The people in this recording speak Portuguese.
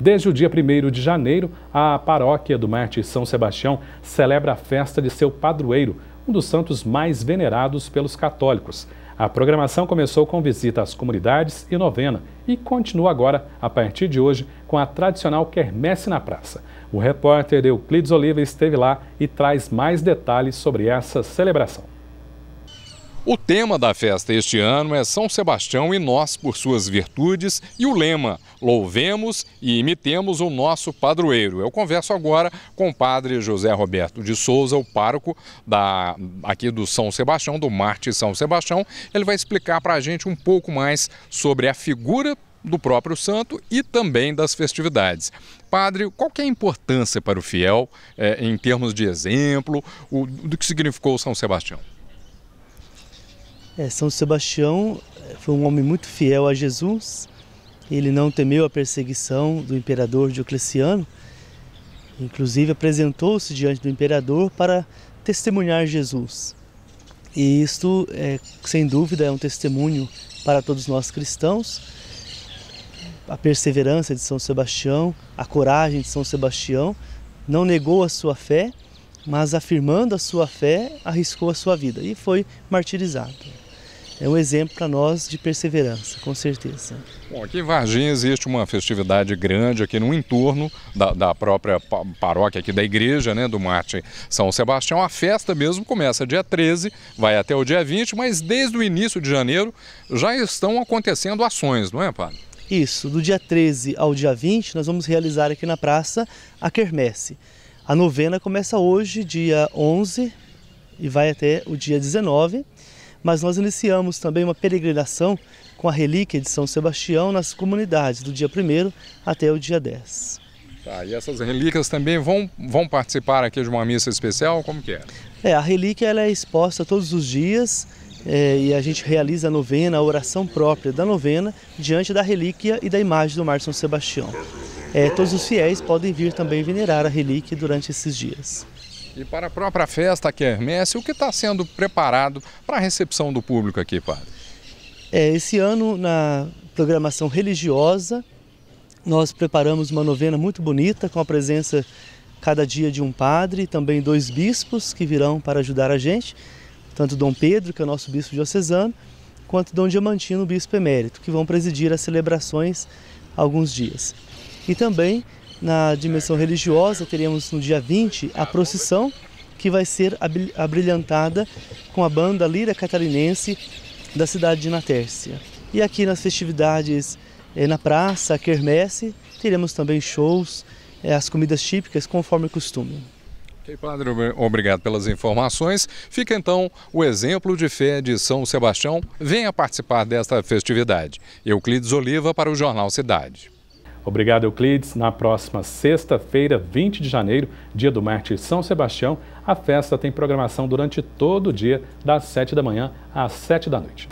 Desde o dia 1 de janeiro, a paróquia do Marte São Sebastião celebra a festa de seu padroeiro, um dos santos mais venerados pelos católicos. A programação começou com visita às comunidades e novena e continua agora, a partir de hoje, com a tradicional quermesse na praça. O repórter Euclides Oliva esteve lá e traz mais detalhes sobre essa celebração. O tema da festa este ano é São Sebastião e nós por suas virtudes e o lema Louvemos e imitemos o nosso padroeiro. Eu converso agora com o padre José Roberto de Souza, o pároco da, aqui do São Sebastião, do Marte São Sebastião. Ele vai explicar para a gente um pouco mais sobre a figura do próprio santo e também das festividades. Padre, qual que é a importância para o fiel eh, em termos de exemplo o, do que significou São Sebastião? É, São Sebastião é, foi um homem muito fiel a Jesus. Ele não temeu a perseguição do imperador Diocleciano. Inclusive apresentou-se diante do imperador para testemunhar Jesus. E isto, é, sem dúvida, é um testemunho para todos nós cristãos. A perseverança de São Sebastião, a coragem de São Sebastião, não negou a sua fé, mas afirmando a sua fé, arriscou a sua vida e foi martirizado é um exemplo para nós de perseverança, com certeza. Bom, aqui em Varginha existe uma festividade grande aqui no entorno da, da própria paróquia aqui da igreja, né, do Marte São Sebastião. A festa mesmo começa dia 13, vai até o dia 20, mas desde o início de janeiro já estão acontecendo ações, não é, padre? Isso, do dia 13 ao dia 20 nós vamos realizar aqui na praça a quermesse. A novena começa hoje, dia 11, e vai até o dia 19 mas nós iniciamos também uma peregrinação com a relíquia de São Sebastião nas comunidades, do dia 1 até o dia 10. Tá, e essas relíquias também vão, vão participar aqui de uma missa especial? Como que é? É, a relíquia ela é exposta todos os dias é, e a gente realiza a novena, a oração própria da novena, diante da relíquia e da imagem do Mar São Sebastião. É, todos os fiéis podem vir também venerar a relíquia durante esses dias. E para a própria festa, que é o que está sendo preparado para a recepção do público aqui, padre? É, esse ano, na programação religiosa, nós preparamos uma novena muito bonita, com a presença cada dia de um padre, também dois bispos que virão para ajudar a gente, tanto Dom Pedro, que é o nosso bispo diocesano, quanto Dom Diamantino, bispo emérito, que vão presidir as celebrações alguns dias. E também na dimensão religiosa, teremos no dia 20 a procissão, que vai ser abrilhantada com a banda Lira Catarinense da cidade de Natércia. E aqui nas festividades eh, na praça, a quermesse, teremos também shows, eh, as comidas típicas, conforme costume. padre, obrigado pelas informações. Fica então o exemplo de fé de São Sebastião. Venha participar desta festividade. Euclides Oliva para o Jornal Cidade. Obrigado, Euclides. Na próxima sexta-feira, 20 de janeiro, dia do mártir São Sebastião, a festa tem programação durante todo o dia, das 7 da manhã às 7 da noite.